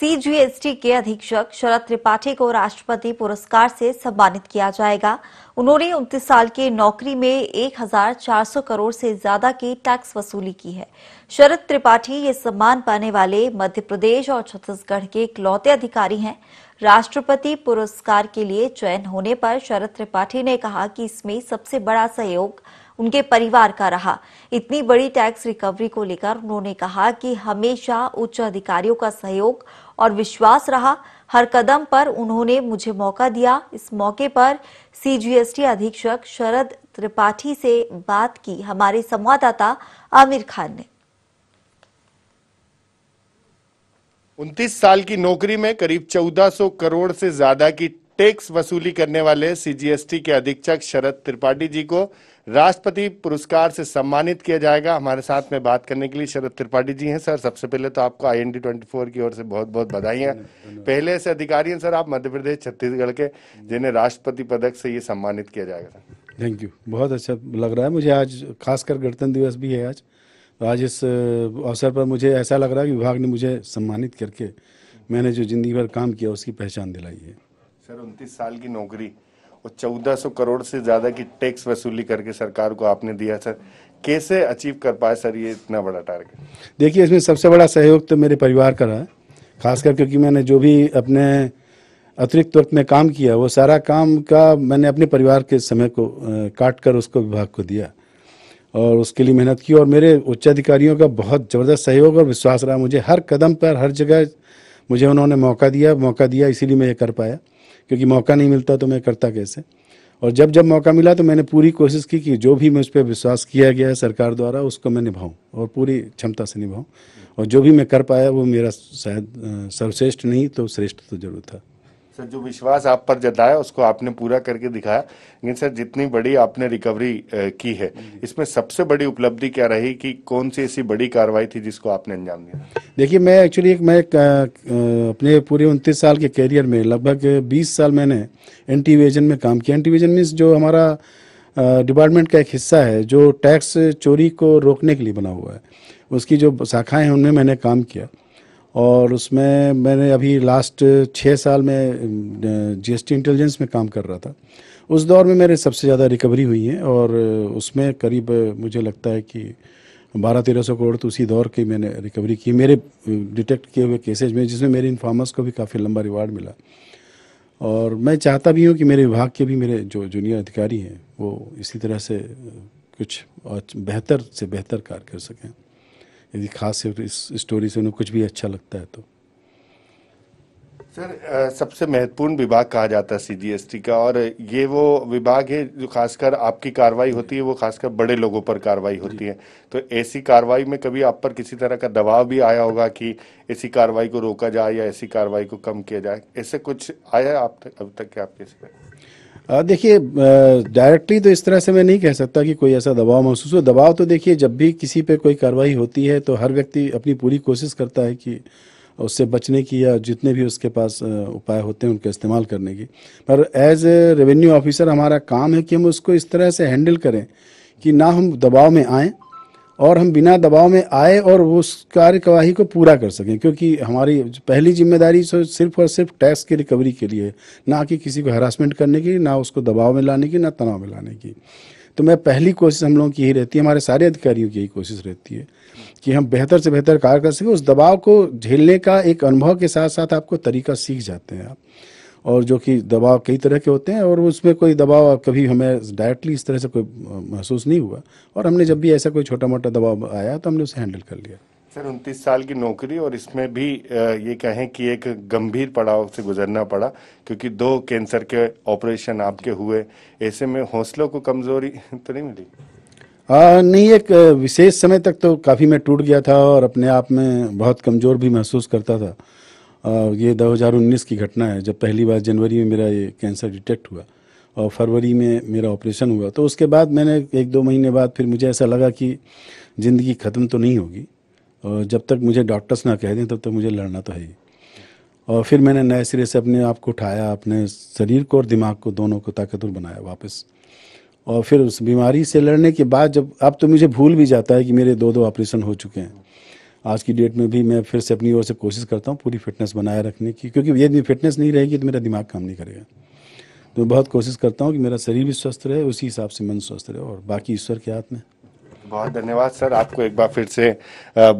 CGST के अधीक्षक शरद त्रिपाठी को राष्ट्रपति पुरस्कार से सम्मानित किया जाएगा उन्होंने उनतीस साल की नौकरी में 1,400 करोड़ से ज्यादा की टैक्स वसूली की है शरद त्रिपाठी ये सम्मान पाने वाले मध्य प्रदेश और छत्तीसगढ़ के इकलौते अधिकारी हैं राष्ट्रपति पुरस्कार के लिए चयन होने पर शरद त्रिपाठी ने कहा कि इसमें सबसे बड़ा सहयोग उनके परिवार का रहा इतनी बड़ी टैक्स रिकवरी को लेकर उन्होंने कहा कि हमेशा उच्च अधिकारियों का सहयोग और विश्वास रहा हर कदम पर उन्होंने मुझे मौका दिया इस मौके पर सीजीएसटी अधीक्षक शरद त्रिपाठी से बात की हमारे संवाददाता आमिर खान ने उनतीस साल की नौकरी में करीब 1400 करोड़ से ज्यादा की टैक्स वसूली करने वाले सीजीएसटी के अधीक्षक शरद त्रिपाठी जी को राष्ट्रपति पुरस्कार से सम्मानित किया जाएगा हमारे साथ में बात करने के लिए शरद त्रिपाठी जी हैं सर सबसे पहले तो आपको I N D twenty four की ओर से बहुत बहुत बधाई है पहले से अधिकारी हैं सर आप मध्य प्रदेश छत्तीसगढ़ के जिन्हें राष्ट्रपति पदक से ये सम्मानित किया जाएगा सर थैंक यू बहुत अच्छा लग रहा है मुझे आज खासकर गणतंत्र दिवस भी है आज आज इस अवसर पर मुझे ऐसा लग रहा है कि विभाग ने मुझे सम्मानित करके मैंने जो जिंदगी भर काम किया उसकी पहचान दिलाई है सर उनतीस साल की नौकरी और 1400 करोड़ से ज्यादा की टैक्स वसूली करके सरकार को आपने दिया सर कैसे अचीव कर पाए सर ये इतना बड़ा टारगेट देखिए इसमें सबसे बड़ा सहयोग तो मेरे परिवार का रहा है खासकर क्योंकि मैंने जो भी अपने अतिरिक्त वक्त में काम किया वो सारा काम का मैंने अपने परिवार के समय को काट कर उसको विभाग को दिया और उसके लिए मेहनत की और मेरे उच्च अधिकारियों का बहुत ज़बरदस्त सहयोग और विश्वास रहा मुझे हर कदम पर हर जगह मुझे उन्होंने मौका दिया मौका दिया इसीलिए मैं ये कर पाया क्योंकि मौका नहीं मिलता तो मैं करता कैसे और जब जब मौका मिला तो मैंने पूरी कोशिश की कि जो भी मुझ पर विश्वास किया गया है सरकार द्वारा उसको मैं निभाऊँ और पूरी क्षमता से निभाऊँ और जो भी मैं कर पाया वो मेरा शायद सर्वश्रेष्ठ नहीं तो श्रेष्ठ तो जरूर था सर जो विश्वास आप पर जताया उसको आपने पूरा करके दिखाया लेकिन सर जितनी बड़ी आपने रिकवरी की है इसमें सबसे बड़ी उपलब्धि क्या रही कि कौन सी ऐसी बड़ी कार्रवाई थी जिसको आपने अंजाम दिया देखिए मैं एक्चुअली एक मैं अपने पूरे उनतीस साल के करियर में लगभग बीस साल मैंने एंटी में काम किया एंटी विजन मीन्स जो हमारा डिपार्टमेंट का एक हिस्सा है जो टैक्स चोरी को रोकने के लिए बना हुआ है उसकी जो शाखाएँ हैं उनमें मैंने काम किया और उसमें मैंने अभी लास्ट छः साल में जीएसटी इंटेलिजेंस में काम कर रहा था उस दौर में मेरे सबसे ज़्यादा रिकवरी हुई है और उसमें करीब मुझे लगता है कि बारह तेरह सौ करोड़ तो उसी दौर की मैंने रिकवरी की मेरे डिटेक्ट किए हुए केसेज में जिसमें मेरे इन्फार्मर्स को भी काफ़ी लंबा रिवार्ड मिला और मैं चाहता भी हूँ कि मेरे विभाग के भी मेरे जो जूनियर अधिकारी हैं वो इसी तरह से कुछ बेहतर से बेहतर कार्य कर सकें यदि खास इस स्टोरी से उन्हें कुछ भी अच्छा लगता है तो सर सबसे महत्वपूर्ण विभाग कहा जाता है सीजीएसटी का और ये वो विभाग है जो खासकर आपकी कार्रवाई होती है वो खासकर बड़े लोगों पर कार्रवाई होती है तो ऐसी कार्रवाई में कभी आप पर किसी तरह का दबाव भी आया होगा कि ऐसी कार्रवाई को रोका जाए या ऐसी कार्रवाई को कम किया जाए ऐसे कुछ आया आप तक, अब तक के आपके इसमें देखिए डायरेक्टली तो इस तरह से मैं नहीं कह सकता कि कोई ऐसा दबाव महसूस हो दबाव तो देखिए जब भी किसी पे कोई कार्रवाई होती है तो हर व्यक्ति अपनी पूरी कोशिश करता है कि उससे बचने की या जितने भी उसके पास उपाय होते हैं उनका इस्तेमाल करने की पर एज ए रेवेन्यू ऑफिसर हमारा काम है कि हम उसको इस तरह से हैंडल करें कि ना हम दबाव में आएँ और हम बिना दबाव में आए और उस कार्यवाही को पूरा कर सकें क्योंकि हमारी पहली जिम्मेदारी सिर्फ और सिर्फ टैक्स की रिकवरी के लिए ना कि किसी को हरासमेंट करने की ना उसको दबाव में लाने की ना तनाव में लाने की तो मैं पहली कोशिश हम लोगों की यही रहती है हमारे सारे अधिकारियों की यही कोशिश रहती है कि हम बेहतर से बेहतर कार्य कर सकें उस दबाव को झेलने का एक अनुभव के साथ साथ आपको तरीका सीख जाते हैं आप और जो कि दबाव कई तरह के होते हैं और उसमें कोई दबाव कभी हमें डायरेक्टली इस तरह से कोई महसूस नहीं हुआ और हमने जब भी ऐसा कोई छोटा मोटा दबाव आया तो हमने उसे हैंडल कर लिया सर उनतीस साल की नौकरी और इसमें भी ये कहें कि एक गंभीर पड़ाव से गुजरना पड़ा क्योंकि दो कैंसर के ऑपरेशन आपके हुए ऐसे में हौसलों को कमजोरी तो नहीं मिली आ, नहीं एक विशेष समय तक तो काफ़ी मैं टूट गया था और अपने आप में बहुत कमज़ोर भी महसूस करता था ये 2019 की घटना है जब पहली बार जनवरी में मेरा ये कैंसर डिटेक्ट हुआ और फरवरी में मेरा ऑपरेशन हुआ तो उसके बाद मैंने एक दो महीने बाद फिर मुझे ऐसा लगा कि ज़िंदगी ख़त्म तो नहीं होगी और जब तक मुझे डॉक्टर्स ना कह दें तब तक मुझे लड़ना तो है ही और फिर मैंने नए सिरे से अपने आप को उठाया अपने शरीर को और दिमाग को दोनों को ताकतवर बनाया वापस और फिर उस बीमारी से लड़ने के बाद जब अब तो मुझे भूल भी जाता है कि मेरे दो दो ऑपरेशन हो चुके हैं आज की डेट में भी मैं फिर से अपनी ओर से कोशिश करता हूँ पूरी फिटनेस बनाए रखने की क्योंकि यदि फिटनेस नहीं रहेगी तो मेरा दिमाग काम नहीं करेगा तो मैं बहुत कोशिश करता हूँ कि मेरा शरीर भी स्वस्थ रहे उसी हिसाब से मन स्वस्थ रहे और बाकी ईश्वर के हाथ में बहुत धन्यवाद सर आपको एक बार फिर से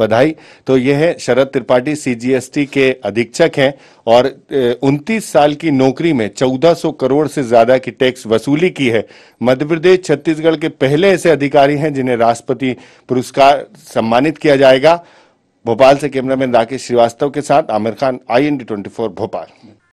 बधाई तो ये है शरद त्रिपाठी सीजीएसटी के अधीक्षक हैं और 29 साल की नौकरी में 1400 करोड़ से ज्यादा की टैक्स वसूली की है मध्य प्रदेश छत्तीसगढ़ के पहले ऐसे अधिकारी हैं जिन्हें राष्ट्रपति पुरस्कार सम्मानित किया जाएगा भोपाल से कैमरामैन राकेश श्रीवास्तव के साथ Aamir Khan I N D twenty four Bhopal